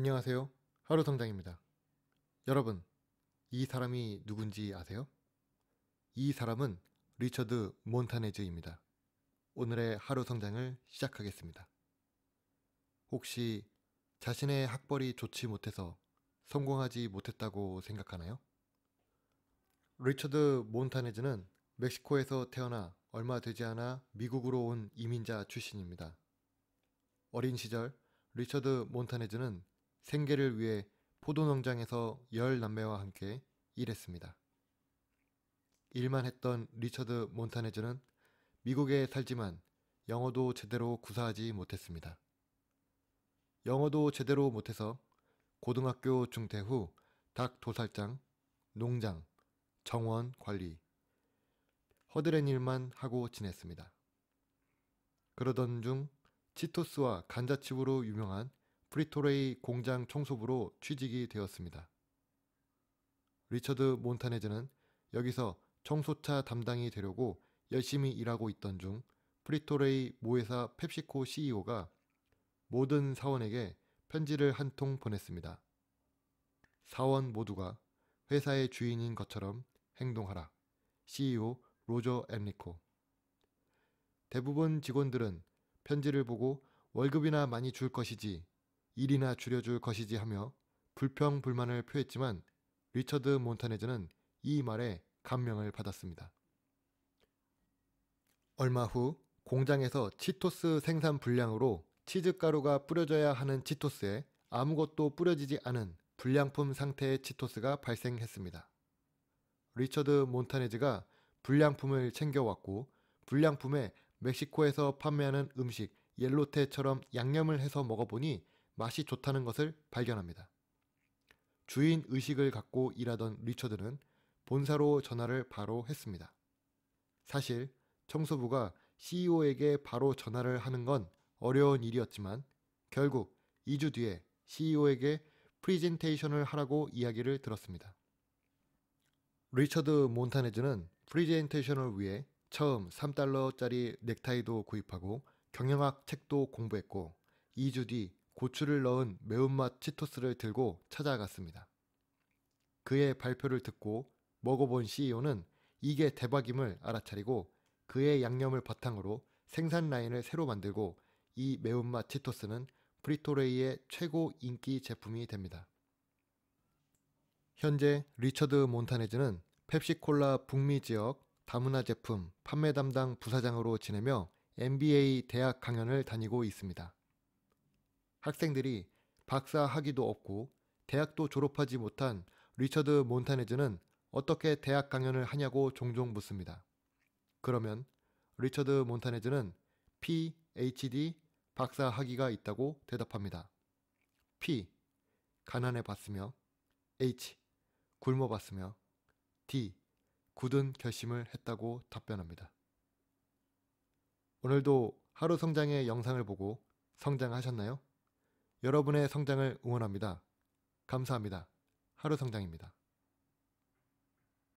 안녕하세요. 하루 성장입니다. 여러분, 이 사람이 누군지 아세요? 이 사람은 리처드 몬타네즈입니다. 오늘의 하루 성장을 시작하겠습니다. 혹시 자신의 학벌이 좋지 못해서 성공하지 못했다고 생각하나요? 리처드 몬타네즈는 멕시코에서 태어나 얼마 되지 않아 미국으로 온 이민자 출신입니다. 어린 시절 리처드 몬타네즈는 생계를 위해 포도 농장에서 열 남매와 함께 일했습니다. 일만 했던 리처드 몬타네즈는 미국에 살지만 영어도 제대로 구사하지 못했습니다. 영어도 제대로 못해서 고등학교 중퇴 후 닭 도살장, 농장, 정원 관리, 허드렛 일만 하고 지냈습니다. 그러던 중 치토스와 간자칩으로 유명한 프리토레이 공장 청소부로 취직이 되었습니다. 리처드 몬타네즈는 여기서 청소차 담당이 되려고 열심히 일하고 있던 중 프리토레이 모회사 펩시코 CEO가 모든 사원에게 편지를 한 통 보냈습니다. 사원 모두가 회사의 주인인 것처럼 행동하라. CEO 로저 엠리코. 대부분 직원들은 편지를 보고 월급이나 많이 줄 것이지 일이나 줄여줄 것이지 하며 불평 불만을 표했지만 리처드 몬타네즈는 이 말에 감명을 받았습니다. 얼마 후 공장에서 치토스 생산 불량으로 치즈가루가 뿌려져야 하는 치토스에 아무것도 뿌려지지 않은 불량품 상태의 치토스가 발생했습니다. 리처드 몬타네즈가 불량품을 챙겨왔고 불량품에 멕시코에서 판매하는 음식 옐로테처럼 양념을 해서 먹어보니 맛이 좋다는 것을 발견합니다. 주인 의식을 갖고 일하던 리처드는 본사로 전화를 바로 했습니다. 사실 청소부가 CEO에게 바로 전화를 하는 건 어려운 일이었지만 결국 2주 뒤에 CEO에게 프리젠테이션을 하라고 이야기를 들었습니다. 리처드 몬타네즈는 프리젠테이션을 위해 처음 3달러짜리 넥타이도 구입하고 경영학 책도 공부했고 2주 뒤 고추를 넣은 매운맛 치토스를 들고 찾아갔습니다. 그의 발표를 듣고 먹어본 CEO는 이게 대박임을 알아차리고 그의 양념을 바탕으로 생산 라인을 새로 만들고 이 매운맛 치토스는 프리토레이의 최고 인기 제품이 됩니다. 현재 리처드 몬타네즈는 펩시콜라 북미 지역 다문화 제품 판매 담당 부사장으로 지내며 MBA 대학 강연을 다니고 있습니다. 학생들이 박사 학위도 없고 대학도 졸업하지 못한 리처드 몬타네즈는 어떻게 대학 강연을 하냐고 종종 묻습니다. 그러면 리처드 몬타네즈는 PhD 박사 학위가 있다고 대답합니다. P. 가난해 봤으며 H. 굶어 봤으며 D. 굳은 결심을 했다고 답변합니다. 오늘도 하루 성장의 영상을 보고 성장하셨나요? 여러분의 성장을 응원합니다. 감사합니다. 하루 성장입니다.